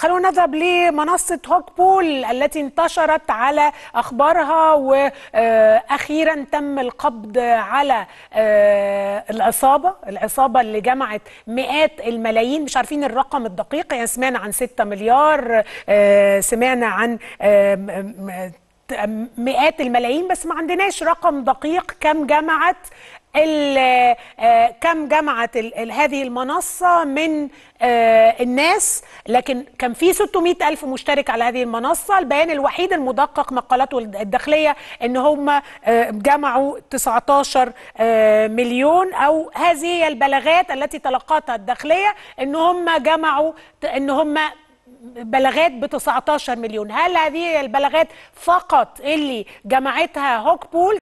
خلونا نذهب لمنصة هوك بول التي انتشرت على أخبارها وأخيرا تم القبض على آه، العصابة العصابة اللي جمعت مئات الملايين مش عارفين الرقم الدقيق يعني سمعنا عن 6 مليار آه، سمعنا عن آه، مئات الملايين بس ما عندناش رقم دقيق كم جمعت كم جمعت هذه المنصة من الناس لكن كان في 600 ألف مشترك على هذه المنصة البيان الوحيد المدقق مقالاته آه، آه، الداخلية أن هم جمعوا 19 مليون أو هذه هي البلاغات التي تلقتها الداخلية أن هم جمعوا أن هم بلاغات ب 19 مليون هل هذه البلاغات فقط اللي جمعتها هوك بول